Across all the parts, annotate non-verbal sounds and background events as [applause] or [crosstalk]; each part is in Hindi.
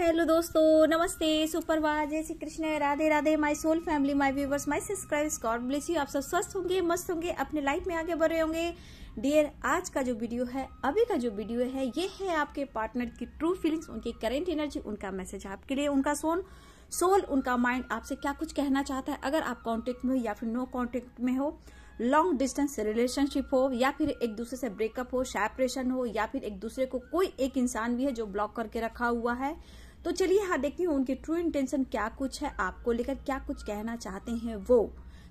हेलो दोस्तों नमस्ते सुपरवा जय Shri Krishna Radhe Radhe my soul family my viewers my subscribers God bless you आप सब स्वस्थ होंगे मस्त होंगे अपने लाइफ में आगे बढ़ रहे होंगे डियर आज का जो वीडियो है अभी का जो वीडियो है ये है आपके पार्टनर की ट्रू फीलिंग्स उनकी करेंट एनर्जी उनका मैसेज आपके लिए उनका सोन सोल उनका माइंड आपसे क्या कुछ कहना चाहता है अगर आप कॉन्टेक्ट में हो या फिर नो कॉन्टेक्ट में हो लॉन्ग डिस्टेंस रिलेशनशिप हो या फिर एक दूसरे से ब्रेकअप हो सेपरेशन हो या फिर एक दूसरे को कोई एक इंसान भी है जो ब्लॉक करके रखा हुआ है तो चलिए यहाँ देखती हूँ उनके ट्रू इंटेंशन क्या कुछ है आपको लेकर क्या कुछ कहना चाहते हैं वो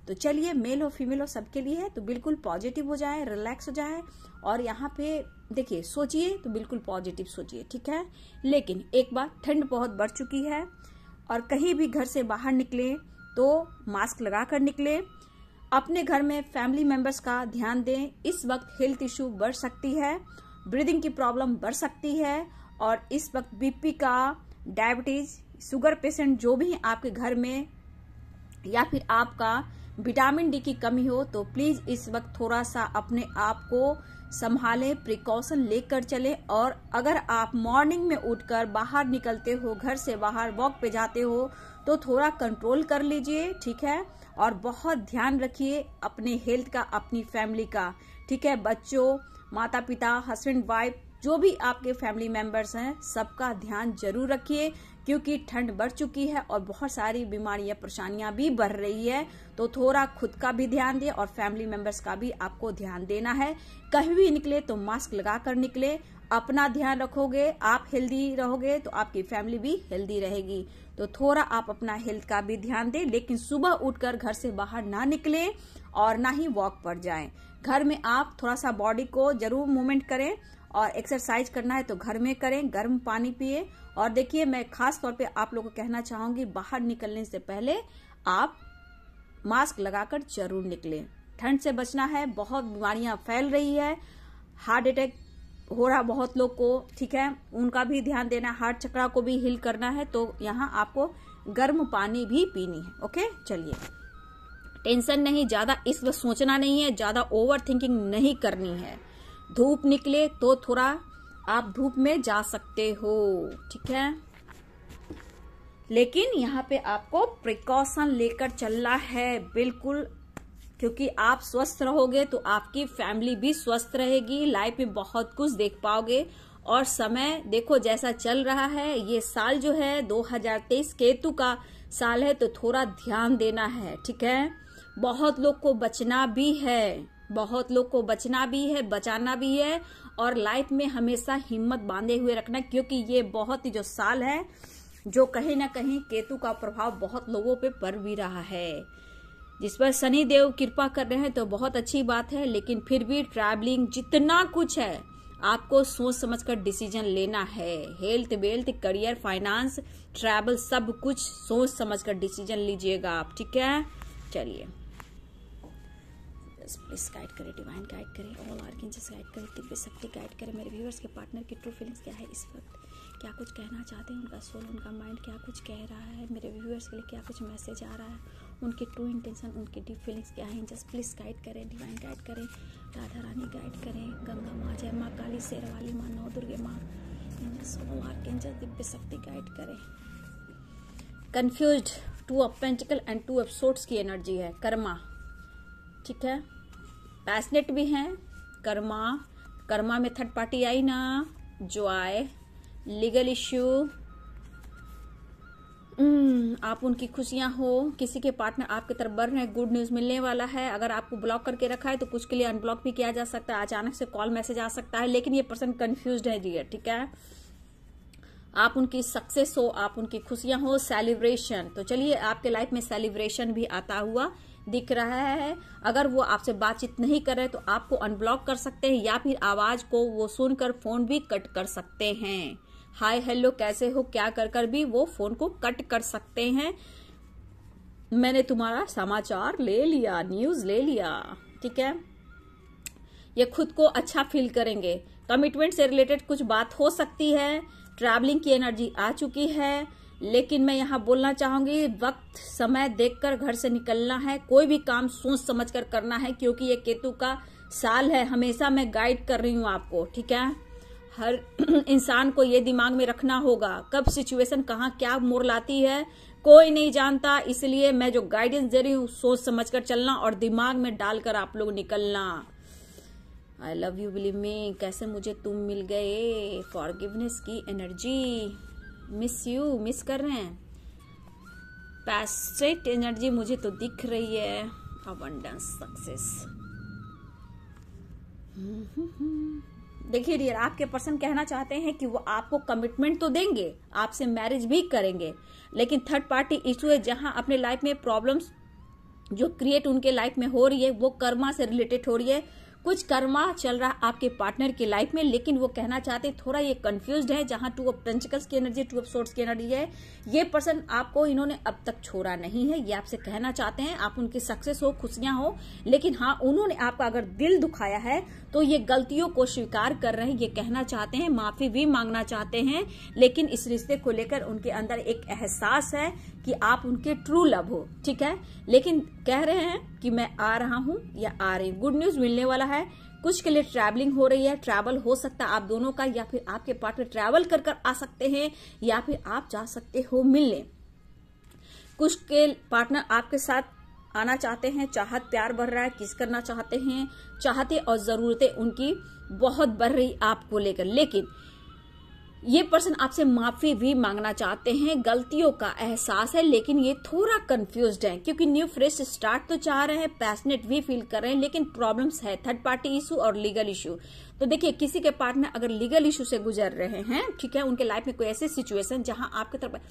तो चलिए मेल हो फीमेल हो सबके लिए है तो बिल्कुल पॉजिटिव हो जाए रिलैक्स हो जाए और यहाँ पे देखिए सोचिए तो बिल्कुल पॉजिटिव सोचिए ठीक है लेकिन एक बार ठंड बहुत बढ़ चुकी है और कहीं भी घर से बाहर निकले तो मास्क लगा कर निकले अपने घर में फैमिली मेंबर्स का ध्यान दें इस वक्त हेल्थ इश्यू बढ़ सकती है ब्रीदिंग की प्रॉब्लम बढ़ सकती है और इस वक्त बीपी का डायबिटीज शुगर पेशेंट जो भी आपके घर में या फिर आपका विटामिन डी की कमी हो तो प्लीज इस वक्त थोड़ा सा अपने आप को संभालें प्रिकॉशन लेकर चलें और अगर आप मॉर्निंग में उठकर बाहर निकलते हो घर से बाहर वॉक पे जाते हो तो थोड़ा कंट्रोल कर लीजिए ठीक है और बहुत ध्यान रखिए अपने हेल्थ का अपनी फैमिली का ठीक है बच्चों माता पिता हस्बैंड वाइफ जो भी आपके फैमिली मेंबर्स हैं सबका ध्यान जरूर रखिए क्योंकि ठंड बढ़ चुकी है और बहुत सारी बीमारियां परेशानियां भी बढ़ रही है तो थोड़ा खुद का भी ध्यान दें और फैमिली मेंबर्स का भी आपको ध्यान देना है कहीं भी निकले तो मास्क लगा कर निकले अपना ध्यान रखोगे आप हेल्दी रहोगे तो आपकी फैमिली भी हेल्दी रहेगी तो थोड़ा आप अपना हेल्थ का भी ध्यान दें लेकिन सुबह उठकर घर से बाहर ना निकले और ना ही वॉक पर जाएं घर में आप थोड़ा सा बॉडी को जरूर मूवमेंट करें और एक्सरसाइज करना है तो घर में करें गर्म पानी पिए और देखिए मैं खास तौर पे आप लोगों को कहना चाहूंगी बाहर निकलने से पहले आप मास्क लगाकर जरूर निकलें ठंड से बचना है बहुत बीमारियां फैल रही है हार्ट अटैक हो रहा बहुत लोग को ठीक है उनका भी ध्यान देना है हार्ट चक्रा को भी हिल करना है तो यहाँ आपको गर्म पानी भी पीनी है ओके चलिए टेंशन नहीं ज्यादा इस वक्त सोचना नहीं है ज्यादा ओवर थिंकिंग नहीं करनी है धूप निकले तो थोड़ा आप धूप में जा सकते हो ठीक है लेकिन यहाँ पे आपको प्रिकॉशन लेकर चलना है बिल्कुल क्योंकि आप स्वस्थ रहोगे तो आपकी फैमिली भी स्वस्थ रहेगी लाइफ में बहुत कुछ देख पाओगे और समय देखो जैसा चल रहा है ये साल जो है 2023 केतु का साल है तो थोड़ा ध्यान देना है ठीक है बहुत लोग को बचना भी है बहुत लोग को बचना भी है बचाना भी है और लाइफ में हमेशा हिम्मत बांधे हुए रखना क्योंकि ये बहुत ही जो साल है जो कहीं ना कहीं केतु का प्रभाव बहुत लोगों पे पड़ भी रहा है जिस पर शनि देव कृपा कर रहे हैं तो बहुत अच्छी बात है लेकिन फिर भी ट्रैवलिंग जितना कुछ है आपको सोच समझ कर डिसीजन लेना है health wealth career finance travel सब कुछ सोच समझ कर डिसीजन लीजिएगा आप ठीक है चलिए यूनिवर्स प्लीज गाइड करें डिवाइन गाइड करें ऑल आर गाइड करें दिव्य शक्ति गाइड करें मेरे व्यूअर्स के पार्टनर की ट्रू फीलिंग्स क्या है इस वक्त क्या कुछ कहना चाहते हैं उनका सोल उनका माइंड क्या कुछ कह रहा है मेरे व्यूअर्स के लिए क्या कुछ मैसेज आ रहा है उनके ट्रू इंटेंशन उनकी डीप फीलिंग्स क्या है जस्ट प्लीज गाइड करें डिवाइन गाइड करें राधा रानी गाइड करें गंगा माँ जय माँ काली शेरवाली माँ नौ दुर्गे माँ सोल आर किंजेस दिव्य शक्ति गाइड करें confuse two of pentacle and two of की एनर्जी है कर्मा ठीक है पैसनेट भी हैं कर्मा कर्मा में थर्ड पार्टी आई ना जो आए लीगल इश्यू हम्म, आप उनकी खुशियां हो किसी के पार्टनर आपके तरफ बढ़ रहे हैं गुड न्यूज मिलने वाला है अगर आपको ब्लॉक करके रखा है तो कुछ के लिए अनब्लॉक भी किया जा सकता है अचानक से कॉल मैसेज आ सकता है लेकिन ये पर्सन कंफ्यूज है जी ठीक है आप उनकी सक्सेस हो आप उनकी खुशियां हो सेलिब्रेशन तो चलिए आपके लाइफ में सेलिब्रेशन भी आता हुआ दिख रहा है अगर वो आपसे बातचीत नहीं कर रहे तो आपको अनब्लॉक कर सकते हैं या फिर आवाज को वो सुनकर फोन भी कट कर सकते हैं हाय हेलो कैसे हो क्या कर कर भी वो फोन को कट कर सकते हैं मैंने तुम्हारा समाचार ले लिया न्यूज ले लिया ठीक है ये खुद को अच्छा फील करेंगे कमिटमेंट से रिलेटेड कुछ बात हो सकती है ट्रैवलिंग की एनर्जी आ चुकी है लेकिन मैं यहाँ बोलना चाहूंगी वक्त समय देखकर घर से निकलना है कोई भी काम सोच समझ कर करना है क्योंकि ये केतु का साल है हमेशा मैं गाइड कर रही हूँ आपको ठीक है हर [clears throat] इंसान को ये दिमाग में रखना होगा कब सिचुएशन कहाँ क्या मोड़ लाती है कोई नहीं जानता इसलिए मैं जो गाइडेंस दे रही हूँ सोच समझ कर चलना और दिमाग में डालकर आप लोग निकलना I love you believe me कैसे मुझे तुम मिल गए फॉरगिवनेस की एनर्जी मिस यू मिस कर रहे हैं पैस्ट्रेट एनर्जी मुझे तो दिख रही है अबंडेंस सक्सेस देखिए डियर आपके पर्सन कहना चाहते हैं कि वो आपको कमिटमेंट तो देंगे आपसे मैरिज भी करेंगे लेकिन थर्ड पार्टी इशू है जहां अपने लाइफ में प्रॉब्लम्स जो क्रिएट उनके लाइफ में हो रही है वो कर्मा से रिलेटेड हो रही है कुछ कर्मा चल रहा आपके पार्टनर के लाइफ में लेकिन वो कहना चाहते हैं थोड़ा ये कंफ्यूज है जहां टू ऑफ पेंसिकल्स की एनर्जी टू ऑफ सोर्ट्स की एनर्जी है ये पर्सन आपको इन्होंने अब तक छोड़ा नहीं है ये आपसे कहना चाहते हैं आप उनकी सक्सेस हो खुशियां हो लेकिन हाँ उन्होंने आपका अगर दिल दुखाया है तो ये गलतियों को स्वीकार कर रहे हैं ये कहना चाहते हैं माफी भी मांगना चाहते हैं लेकिन इस रिश्ते को लेकर उनके अंदर एक एहसास है कि आप उनके ट्रू लव हो ठीक है लेकिन कह रहे हैं कि मैं आ रहा हूँ या आ रही गुड न्यूज मिलने वाला है कुछ के लिए ट्रैवलिंग हो रही है ट्रैवल हो सकता है आप दोनों का या फिर आपके पार्टनर ट्रैवल कर कर आ सकते हैं या फिर आप जा सकते हो मिलने कुछ के पार्टनर आपके साथ आना चाहते हैं चाहत प्यार बढ़ रहा है किस करना चाहते हैं चाहते और ज़रूरतें उनकी बहुत बढ़ रही आपको लेकर लेकिन ये पर्सन आपसे माफी भी मांगना चाहते हैं गलतियों का एहसास है लेकिन ये थोड़ा कंफ्यूज है क्योंकि न्यू फ्रेश स्टार्ट तो चाह रहे हैं पैसनेट भी फील कर रहे हैं लेकिन प्रॉब्लम्स है थर्ड पार्टी इशू और लीगल इशू तो देखिए किसी के पार्ट में अगर लीगल इशू से गुजर रहे हैं ठीक है उनके लाइफ में कोई ऐसी सिचुएशन जहां आपकी तरफ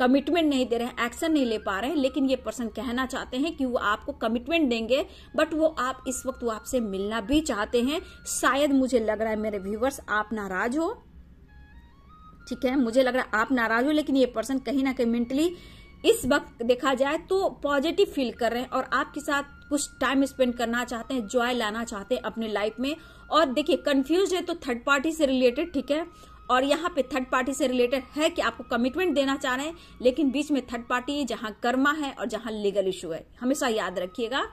कमिटमेंट नहीं दे रहे हैं एक्शन नहीं ले पा रहे हैं लेकिन ये पर्सन कहना चाहते हैं कि वो आपको कमिटमेंट देंगे बट वो आप इस वक्त वो आपसे मिलना भी चाहते हैं शायद मुझे लग रहा है मेरे व्यूवर्स आप नाराज हो ठीक है मुझे लग रहा है आप नाराज हो लेकिन ये पर्सन कहीं ना कहीं मेंटली इस वक्त देखा जाए तो पॉजिटिव फील कर रहे हैं और आपके साथ कुछ टाइम स्पेंड करना चाहते हैं जॉय लाना चाहते हैं अपने लाइफ में और देखिए कंफ्यूज है तो थर्ड पार्टी से रिलेटेड ठीक है और यहाँ पे थर्ड पार्टी से रिलेटेड है कि आपको कमिटमेंट देना चाह रहे हैं लेकिन बीच में थर्ड पार्टी जहाँ कर्मा है और जहाँ लीगल इश्यू है हमेशा याद रखिएगा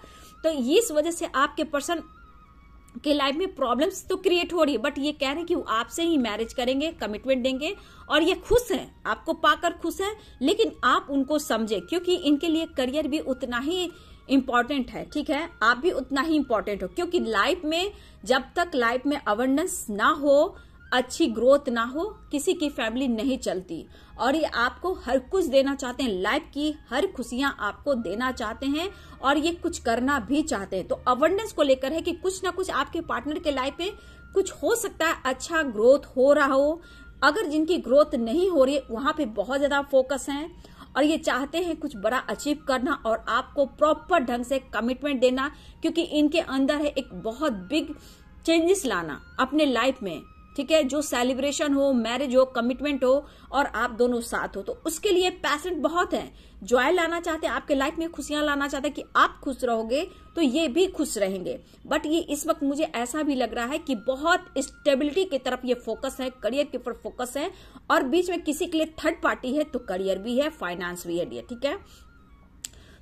तो इस वजह से आपके पर्सन के लाइफ में प्रॉब्लम्स तो क्रिएट हो रही है बट ये कह रहे हैं कि वो आपसे ही मैरिज करेंगे कमिटमेंट देंगे और ये खुश हैं आपको पाकर खुश हैं लेकिन आप उनको समझे क्योंकि इनके लिए करियर भी उतना ही इम्पॉर्टेंट है ठीक है आप भी उतना ही इम्पॉर्टेंट हो क्योंकि लाइफ में जब तक लाइफ में अवेयरनेस ना हो अच्छी ग्रोथ ना हो किसी की फैमिली नहीं चलती और ये आपको हर कुछ देना चाहते हैं लाइफ की हर खुशियां आपको देना चाहते हैं और ये कुछ करना भी चाहते हैं तो अवेयरनेस को लेकर है कि कुछ ना कुछ आपके पार्टनर के लाइफ में कुछ हो सकता है अच्छा ग्रोथ हो रहा हो अगर जिनकी ग्रोथ नहीं हो रही वहां पे बहुत ज्यादा फोकस है और ये चाहते हैं कुछ बड़ा अचीव करना और आपको प्रॉपर ढंग से कमिटमेंट देना क्योंकि इनके अंदर है एक बहुत बिग चेंजेस लाना अपने लाइफ में ठीक है जो सेलिब्रेशन हो मैरिज हो कमिटमेंट हो और आप दोनों साथ हो तो उसके लिए पैसेंट बहुत है जॉय लाना चाहते हैं आपके लाइफ में खुशियां लाना चाहते हैं कि आप खुश रहोगे तो ये भी खुश रहेंगे बट ये इस वक्त मुझे ऐसा भी लग रहा है कि बहुत स्टेबिलिटी की तरफ ये फोकस है करियर के ऊपर फोकस है और बीच में किसी के लिए थर्ड पार्टी है तो करियर भी है फाइनेंस भी है ठीक है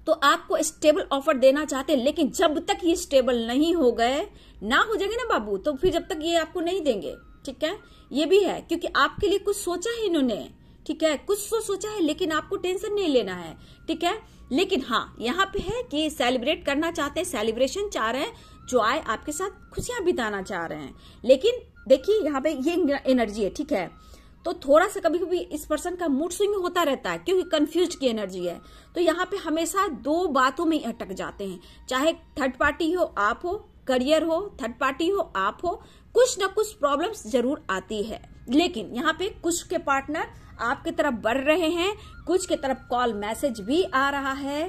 तो आपको स्टेबल ऑफर देना चाहते हैं लेकिन जब तक ये स्टेबल नहीं हो गए ना हो जाएंगे ना बाबू तो फिर जब तक ये आपको नहीं देंगे ठीक है ये भी है क्योंकि आपके लिए कुछ सोचा है इन्होंने ठीक है कुछ तो सोचा है लेकिन आपको टेंशन नहीं लेना है ठीक है लेकिन हाँ यहाँ पे है कि सेलिब्रेट करना चाहते हैं सेलिब्रेशन चाह रहे हैं जो आए आपके साथ खुशियां बिताना चाह रहे हैं लेकिन देखिए यहाँ पे ये एनर्जी है ठीक है तो थोड़ा सा कभी कभी इस पर्सन का मूड स्विंग होता रहता है क्योंकि कंफ्यूज की एनर्जी है तो यहाँ पे हमेशा दो बातों में अटक जाते हैं चाहे थर्ड पार्टी हो आप हो करियर हो थर्ड पार्टी हो आप हो कुछ न कुछ प्रॉब्लम जरूर आती है लेकिन यहाँ पे कुछ के पार्टनर आपके तरफ बढ़ रहे हैं कुछ के तरफ कॉल मैसेज भी आ रहा है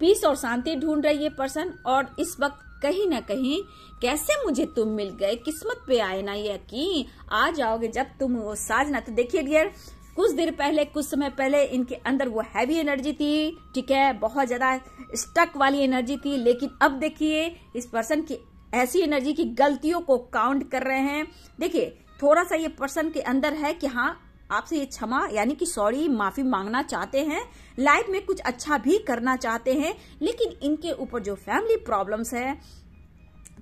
पीस और शांति ढूंढ रही है पर्सन और इस वक्त कहीं ना कहीं कैसे मुझे तुम मिल गए किस्मत पे आए ना ये यकीन आ जाओगे जब तुम वो साजना तो देखिए डियर कुछ देर पहले कुछ समय पहले इनके अंदर वो हैवी एनर्जी थी ठीक है बहुत ज्यादा स्टक वाली एनर्जी थी लेकिन अब देखिए इस पर्सन की ऐसी एनर्जी की गलतियों को काउंट कर रहे हैं देखिए थोड़ा सा ये पर्सन के अंदर है कि हाँ आपसे ये क्षमा यानी कि सॉरी माफी मांगना चाहते हैं लाइफ में कुछ अच्छा भी करना चाहते हैं लेकिन इनके ऊपर जो फैमिली प्रॉब्लम्स है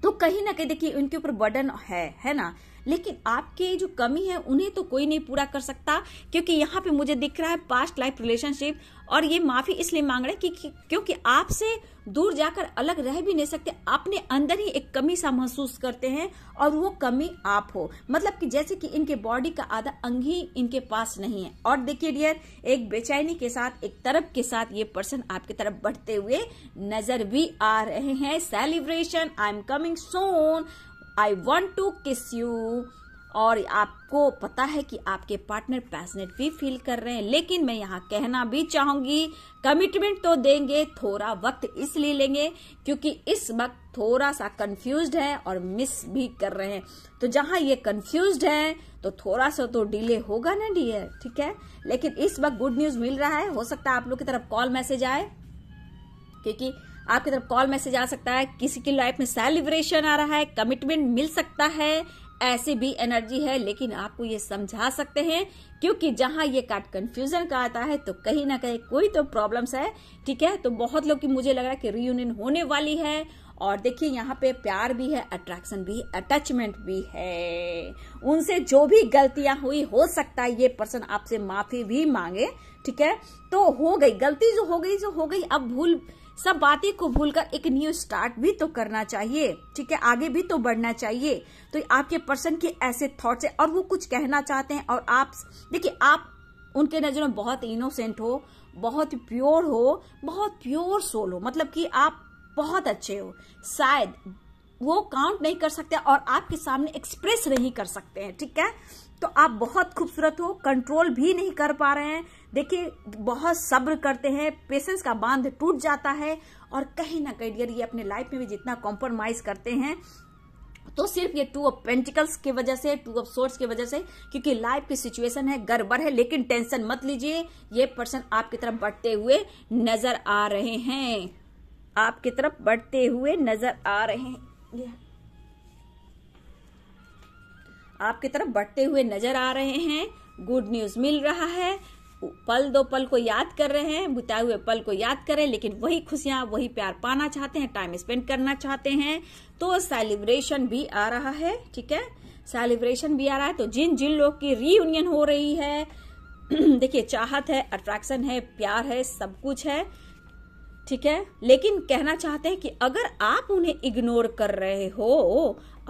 तो कहीं ना कहीं देखिए उनके ऊपर बर्डन है है ना लेकिन आपके जो कमी है उन्हें तो कोई नहीं पूरा कर सकता क्योंकि यहाँ पे मुझे दिख रहा है पास्ट लाइफ रिलेशनशिप और ये माफी इसलिए मांग रहे कि क्योंकि आपसे दूर जाकर अलग रह भी नहीं सकते अपने अंदर ही एक कमी सा महसूस करते हैं और वो कमी आप हो मतलब कि जैसे कि इनके बॉडी का आधा अंग ही इनके पास नहीं है और देखिए डियर एक बेचैनी के साथ एक तरफ के साथ ये पर्सन आपकी तरफ बढ़ते हुए नजर भी आ रहे हैं celebration I am coming soon I want to kiss you और आपको पता है कि आपके पार्टनर पैसनेट भी फील कर रहे हैं लेकिन मैं यहाँ कहना भी चाहूंगी कमिटमेंट तो देंगे थोड़ा वक्त इसलिए लेंगे क्योंकि इस वक्त थोड़ा सा कंफ्यूज है और मिस भी कर रहे हैं तो जहां ये कंफ्यूज है तो थोड़ा सा तो डिले होगा ना डी ठीक है लेकिन इस वक्त गुड न्यूज मिल रहा है हो सकता है आप लोग की तरफ कॉल मैसेज आए क्योंकि आपकी तरफ कॉल मैसेज आ सकता है किसी की लाइफ में सेलिब्रेशन आ रहा है कमिटमेंट मिल सकता है ऐसी भी एनर्जी है लेकिन आपको ये समझा सकते हैं क्योंकि जहां ये कार्ड कंफ्यूजन का आता है तो कहीं ना कहीं कोई तो प्रॉब्लम्स है ठीक है तो बहुत लोग की मुझे लग रहा है कि रीयूनियन होने वाली है और देखिए यहाँ पे प्यार भी है अट्रैक्शन भी अटैचमेंट भी है उनसे जो भी गलतियां हुई हो सकता है ये पर्सन आपसे माफी भी मांगे ठीक है तो हो गई गलती जो हो गई जो हो गई अब भूल सब बातें को भूलकर एक न्यू स्टार्ट भी तो करना चाहिए ठीक है आगे भी तो बढ़ना चाहिए तो आपके पर्सन के ऐसे थॉट्स है और वो कुछ कहना चाहते हैं और आप देखिए आप उनके नज़र में बहुत इनोसेंट हो बहुत प्योर हो बहुत प्योर सोल हो मतलब कि आप बहुत अच्छे हो शायद वो काउंट नहीं कर सकते और आपके सामने एक्सप्रेस नहीं कर सकते हैं ठीक है तो आप बहुत खूबसूरत हो कंट्रोल भी नहीं कर पा रहे हैं देखिए बहुत सब्र करते हैं पेशेंस का बांध टूट जाता है और कहीं ना कहीं डियर ये अपने लाइफ में भी जितना कॉम्प्रोमाइज करते हैं तो सिर्फ ये टू ऑफ पेंटिकल्स की वजह से टू ऑफ सोर्स की वजह से क्योंकि लाइफ की सिचुएशन है गड़बड़ है लेकिन टेंशन मत लीजिए ये पर्सन आपकी तरफ बढ़ते हुए नजर आ रहे हैं आपकी तरफ बढ़ते हुए नजर आ रहे हैं आपकी तरफ बढ़ते हुए नजर आ रहे हैं गुड न्यूज मिल रहा है पल दो पल को याद कर रहे हैं बिताए हुए पल को याद करें लेकिन वही खुशियां वही प्यार पाना चाहते हैं टाइम स्पेंड करना चाहते हैं तो सेलिब्रेशन भी आ रहा है ठीक है सेलिब्रेशन भी आ रहा है तो जिन जिन लोग की रीयूनियन हो रही है [clears throat] देखिए चाहत है अट्रैक्शन है प्यार है सब कुछ है ठीक है लेकिन कहना चाहते हैं कि अगर आप उन्हें इग्नोर कर रहे हो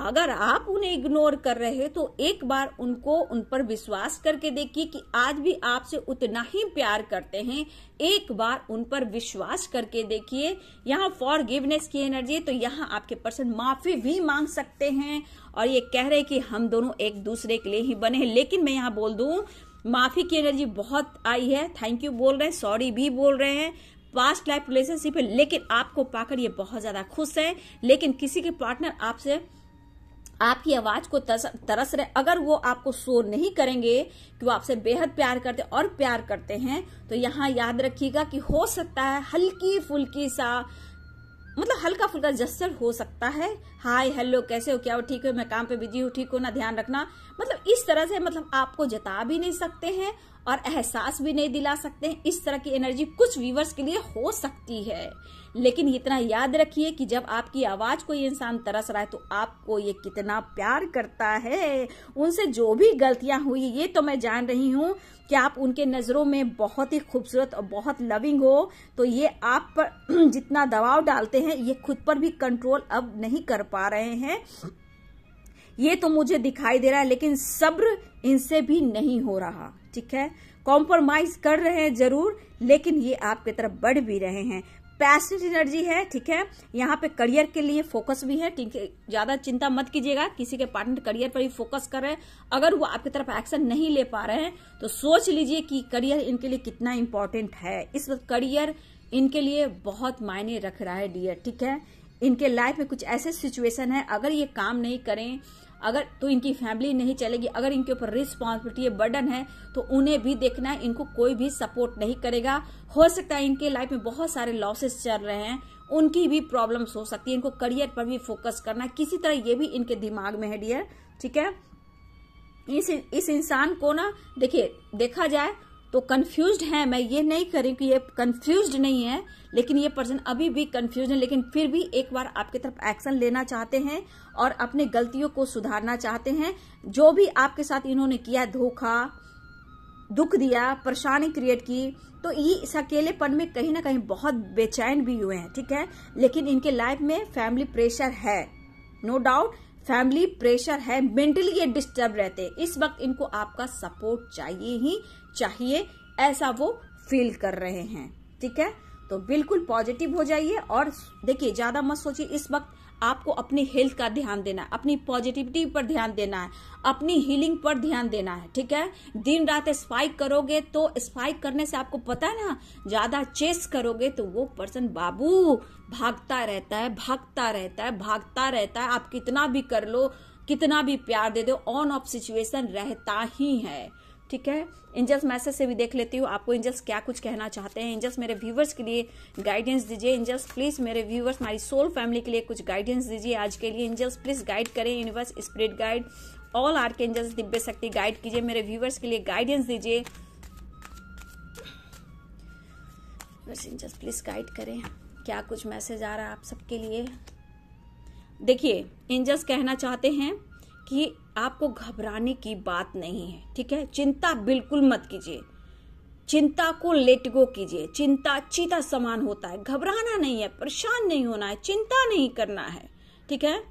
अगर आप उन्हें इग्नोर कर रहे हो तो एक बार उनको उन पर विश्वास करके देखिए कि आज भी आपसे उतना ही प्यार करते हैं एक बार उन पर विश्वास करके देखिए यहाँ फॉर गिवनेस की एनर्जी तो यहाँ आपके पर्सन माफी भी मांग सकते हैं और ये कह रहे कि हम दोनों एक दूसरे के लिए ही बने हैं लेकिन मैं यहाँ बोल दू माफी की एनर्जी बहुत आई है थैंक यू बोल रहे हैं सॉरी भी बोल रहे हैं पास्ट लाइफ रिलेशनशिप है लेकिन आपको पाकर ये बहुत ज़्यादा खुश है लेकिन किसी के पार्टनर आपसे आपकी आवाज को तरस रहे अगर वो आपको शोर नहीं करेंगे कि वो आपसे बेहद प्यार करते और प्यार करते हैं तो यहाँ याद रखिएगा कि हो सकता है हल्की फुल्की सा मतलब हल्का फुल्का जस्टर हो सकता है हाय हेलो कैसे हो क्या हो ठीक हो मैं काम पे बिजी हूँ ठीक हो ना ध्यान रखना मतलब इस तरह से मतलब आपको जता भी नहीं सकते हैं और एहसास भी नहीं दिला सकते हैं इस तरह की एनर्जी कुछ व्यूवर्स के लिए हो सकती है लेकिन इतना याद रखिए कि जब आपकी आवाज को ये इंसान तरस रहा है तो आपको ये कितना प्यार करता है उनसे जो भी गलतियां हुई ये तो मैं जान रही हूं कि आप उनके नजरों में बहुत ही खूबसूरत और बहुत लविंग हो तो ये आप पर [clears throat] जितना दबाव डालते हैं ये खुद पर भी कंट्रोल अब नहीं कर पा रहे हैं ये तो मुझे दिखाई दे रहा है लेकिन सब्र इनसे भी नहीं हो रहा ठीक है कॉम्प्रोमाइज कर रहे हैं जरूर लेकिन ये आपकी तरफ बढ़ भी रहे हैं पैसिव एनर्जी है ठीक है यहाँ पे करियर के लिए फोकस भी है ठीक है ज्यादा चिंता मत कीजिएगा किसी के पार्टनर करियर पर ही फोकस कर रहे हैं अगर वो आपकी तरफ एक्शन नहीं ले पा रहे हैं तो सोच लीजिए कि करियर इनके लिए कितना इंपॉर्टेंट है इस वक्त करियर इनके लिए बहुत मायने रख रहा है डियर ठीक है इनके लाइफ में कुछ ऐसे सिचुएशन है अगर ये काम नहीं करें अगर तो इनकी फैमिली नहीं चलेगी अगर इनके ऊपर रिस्पॉन्सिबिलिटी बर्डन है तो उन्हें भी देखना है इनको कोई भी सपोर्ट नहीं करेगा हो सकता है इनके लाइफ में बहुत सारे लॉसेस चल रहे हैं उनकी भी प्रॉब्लम्स हो सकती है इनको करियर पर भी फोकस करना किसी तरह ये भी इनके दिमाग में है डियर ठीक है इस इस इंसान को ना देखिए देखा जाए तो कंफ्यूज है मैं ये नहीं करी कि ये कंफ्यूज नहीं है लेकिन ये पर्सन अभी भी कंफ्यूज है लेकिन फिर भी एक बार आपकी तरफ एक्शन लेना चाहते हैं और अपने गलतियों को सुधारना चाहते हैं जो भी आपके साथ इन्होंने किया धोखा दुख दिया परेशानी क्रिएट की तो ये इस अकेलेपन में कहीं ना कहीं बहुत बेचैन भी हुए हैं ठीक है लेकिन इनके लाइफ में फैमिली प्रेशर है नो डाउट फैमिली प्रेशर है मेंटली ये डिस्टर्ब रहते हैं इस वक्त इनको आपका सपोर्ट चाहिए ही चाहिए ऐसा वो फील कर रहे हैं ठीक है तो बिल्कुल पॉजिटिव हो जाइए और देखिए ज्यादा मत सोचिए इस वक्त आपको अपनी हेल्थ का ध्यान देना है अपनी पॉजिटिविटी पर ध्यान देना है अपनी हीलिंग पर ध्यान देना है ठीक है दिन रात स्पाइक करोगे तो स्पाइक करने से आपको पता है ना ज्यादा चेस करोगे तो वो पर्सन बाबू भागता रहता है भागता रहता है भागता रहता है आप कितना भी कर लो कितना भी प्यार दे दो ऑन ऑफ सिचुएशन रहता ही है ठीक है एंजल्स मैसेज से भी देख लेती हूँ आपको एंजल्स क्या कुछ कहना चाहते हैं एंजल्स मेरे व्यूवर्स के लिए गाइडेंस दीजिए एंजल्स प्लीज़ मेरे व्यूवर्स हमारी सोल फैमिली के लिए कुछ गाइडेंस दीजिए आज के लिए एंजल्स प्लीज़ गाइड करें universe spirit guide all archangels दिव्य शक्ति गाइड कीजिए मेरे व्यूवर्स के लिए गाइडेंस दीजिए एंजल्स प्लीज़ गाइड करें क्या कुछ मैसेज आ रहा है आप सबके लिए देखिए एंजल्स कहना चाहते हैं कि आपको घबराने की बात नहीं है ठीक है चिंता बिल्कुल मत कीजिए चिंता को लेट गो कीजिए चिंता चीता समान होता है घबराना नहीं है परेशान नहीं होना है चिंता नहीं करना है ठीक है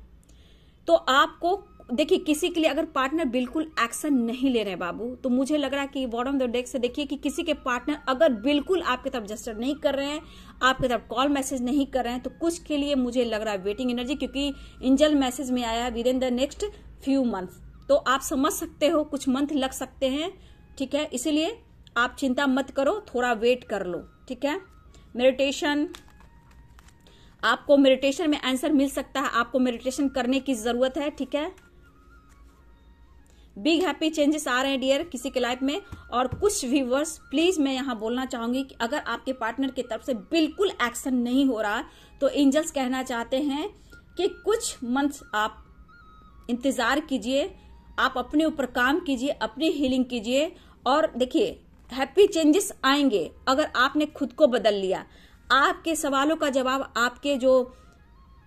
तो आपको देखिए किसी के लिए अगर पार्टनर बिल्कुल एक्शन नहीं ले रहे बाबू तो मुझे लग रहा है कि ऑफ द डेक से देखिए कि किसी के पार्टनर अगर बिल्कुल आपके तरफ जस्टर नहीं कर रहे हैं आपके तरफ कॉल मैसेज नहीं कर रहे हैं तो कुछ के लिए मुझे लग रहा है वेटिंग एनर्जी क्योंकि इंजल मैसेज में आया within the next few month तो आप समझ सकते हो कुछ मंथ लग सकते हैं ठीक है इसीलिए आप चिंता मत करो थोड़ा वेट कर लो ठीक है मेडिटेशन आपको मेडिटेशन में आंसर मिल सकता है आपको मेडिटेशन करने की जरूरत है ठीक है बिग हैप्पी चेंजेस आ रहे हैं डियर किसी के लाइफ में और कुछ व्यूवर्स प्लीज मैं यहां बोलना चाहूंगी कि अगर आपके पार्टनर की तरफ से बिल्कुल एक्शन नहीं हो रहा तो एंजल्स कहना चाहते हैं कि कुछ मंथ आप इंतजार कीजिए आप अपने ऊपर काम कीजिए अपनी हीलिंग कीजिए और देखिए हैप्पी चेंजेस आएंगे अगर आपने खुद को बदल लिया आपके सवालों का जवाब आपके जो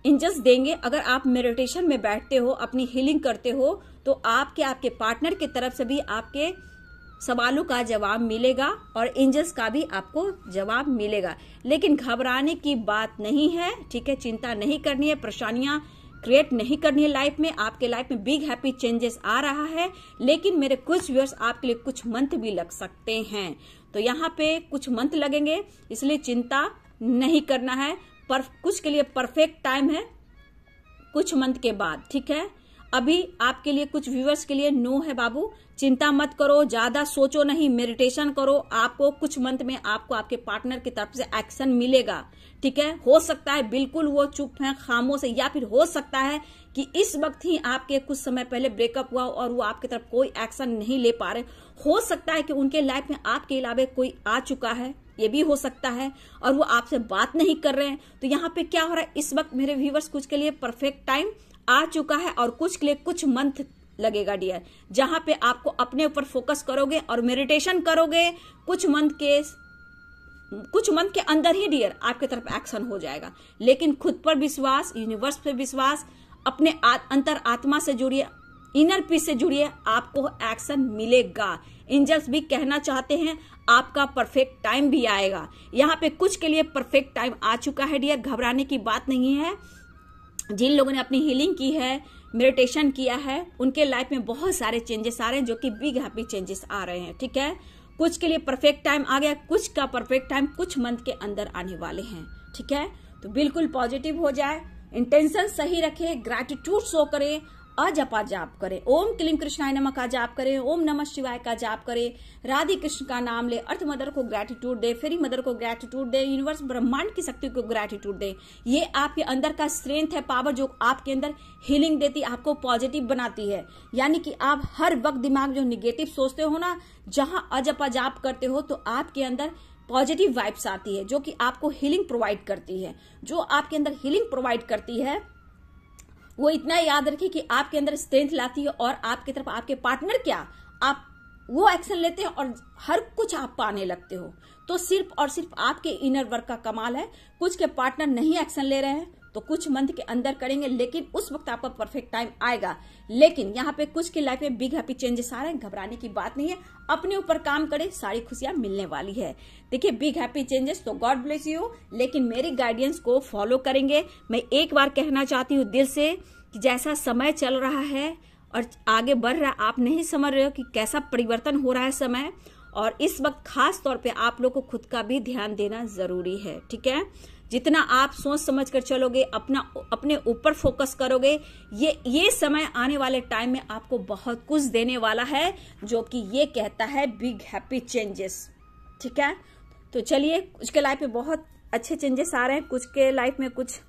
इंजस देंगे अगर आप मेडिटेशन में बैठते हो अपनी हीलिंग करते हो तो आपके आपके पार्टनर की तरफ से भी आपके सवालों का जवाब मिलेगा और इंजस का भी आपको जवाब मिलेगा लेकिन घबराने की बात नहीं है ठीक है चिंता नहीं करनी है परेशानियां क्रिएट नहीं करनी है लाइफ में आपके लाइफ में बिग हैप्पी चेंजेस आ रहा है लेकिन मेरे कुछ व्यूअर्स आपके लिए कुछ मंथ भी लग सकते हैं तो यहाँ पे कुछ मंथ लगेंगे इसलिए चिंता नहीं करना है पर कुछ के लिए परफेक्ट टाइम है कुछ मंथ के बाद ठीक है अभी आपके लिए कुछ व्यूवर्स के लिए नो है बाबू चिंता मत करो ज्यादा सोचो नहीं मेडिटेशन करो आपको कुछ मंथ में आपको आपके पार्टनर की तरफ से एक्शन मिलेगा ठीक है हो सकता है बिल्कुल वो चुप है खामोश है या फिर हो सकता है कि इस वक्त ही आपके कुछ समय पहले ब्रेकअप हुआ और वो आपकी तरफ कोई एक्शन नहीं ले पा रहे हो सकता है कि उनके लाइफ में आपके अलावा कोई आ चुका है ये भी हो सकता है और वो आपसे बात नहीं कर रहे हैं तो यहाँ पे क्या हो रहा है इस वक्त मेरे व्यूवर्स कुछ के लिए परफेक्ट टाइम आ चुका है और कुछ के लिए कुछ मंथ लगेगा डियर जहां पे आपको अपने ऊपर फोकस करोगे और मेडिटेशन करोगे कुछ मंथ के कुछ मंथ के अंदर ही डियर आपके तरफ एक्शन हो जाएगा लेकिन खुद पर विश्वास यूनिवर्स पर विश्वास अपने अंतर आत्मा से जुड़िए इनर पीस से जुड़िए आपको एक्शन मिलेगा एंजल्स भी कहना चाहते हैं आपका परफेक्ट टाइम भी आएगा यहाँ पे कुछ के लिए परफेक्ट टाइम आ चुका है डियर घबराने की बात नहीं है जिन लोगों ने अपनी हीलिंग की है मेडिटेशन किया है उनके लाइफ में बहुत सारे चेंजेस आ रहे हैं जो कि बिग हैप्पी चेंजेस आ रहे हैं ठीक है कुछ के लिए परफेक्ट टाइम आ गया कुछ का परफेक्ट टाइम कुछ मंथ के अंदर आने वाले हैं ठीक है तो बिल्कुल पॉजिटिव हो जाए इंटेंशन सही रखें ग्रेटिट्यूड शो करें अजपा जाप करें ओम क्लीम कृष्णाय नमः का जाप करें ओम नमः शिवाय का जाप करें राधे कृष्ण का नाम ले अर्थ मदर को ग्रेटिट्यूड दे फेरी मदर को ग्रेटिट्यूड दे यूनिवर्स ब्रह्मांड की शक्ति को ग्रेटिट्यूड दे ये आपके अंदर का स्ट्रेंथ है पावर जो आपके अंदर हीलिंग देती आपको पॉजिटिव बनाती है यानी कि आप हर वक्त दिमाग जो निगेटिव सोचते हो ना जहां अजपा जाप करते हो तो आपके अंदर पॉजिटिव वाइब्स आती है जो कि आपको हीलिंग प्रोवाइड करती है जो आपके अंदर हीलिंग प्रोवाइड करती है वो इतना याद रखे कि आपके अंदर स्ट्रेंथ लाती है और आपकी तरफ आपके पार्टनर क्या आप वो एक्शन लेते हैं और हर कुछ आप पाने लगते हो तो सिर्फ और सिर्फ आपके इनर वर्क का कमाल है कुछ के पार्टनर नहीं एक्शन ले रहे हैं तो कुछ मंथ के अंदर करेंगे लेकिन उस वक्त आपका परफेक्ट टाइम आएगा लेकिन यहाँ पे कुछ की लाइफ में बिग हैप्पी चेंजेस आ रहे हैं घबराने की बात नहीं है अपने ऊपर काम करें सारी खुशियां मिलने वाली है देखिए बिग हैप्पी चेंजेस तो गॉड ब्लेस यू लेकिन मेरी गाइडेंस को फॉलो करेंगे मैं एक बार कहना चाहती हूँ दिल से कि जैसा समय चल रहा है और आगे बढ़ रहा आप नहीं समझ रहे हो कि कैसा परिवर्तन हो रहा है समय और इस वक्त खास तौर पे आप लोग को खुद का भी ध्यान देना जरूरी है ठीक है जितना आप सोच समझ कर चलोगे अपना अपने ऊपर फोकस करोगे ये ये समय आने वाले टाइम में आपको बहुत कुछ देने वाला है जो कि ये कहता है बिग हैप्पी चेंजेस ठीक है तो चलिए कुछ के लाइफ में बहुत अच्छे चेंजेस आ रहे हैं कुछ के लाइफ में कुछ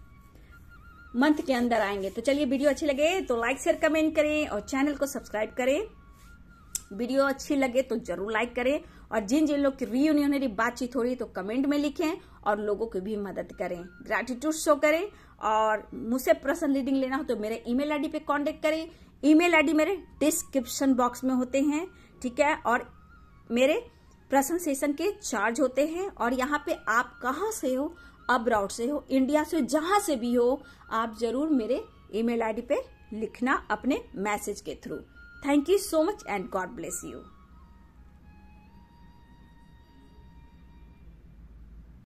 मंथ के अंदर आएंगे तो चलिए वीडियो अच्छी लगे तो लाइक शेयर कमेंट करें और चैनल को सब्सक्राइब करें वीडियो अच्छी लगे तो जरूर लाइक करें और जिन जिन लोग की रीयूनियनरी बातचीत हो रही है तो कमेंट में लिखें और लोगों की भी मदद करें ग्रेटिट्यूड शो करें और मुझसे पर्सनल रीडिंग लेना हो तो मेरे ईमेल आईडी पे कांटेक्ट करें ईमेल आईडी मेरे डिस्क्रिप्शन बॉक्स में होते हैं ठीक है और मेरे प्रसन्न सेशन के चार्ज होते हैं और यहाँ पे आप कहाँ से हो अब्राउड से हो इंडिया से जहां से भी हो आप जरूर मेरे ईमेल आईडी पे लिखना अपने मैसेज के through Thank you so much and God bless you.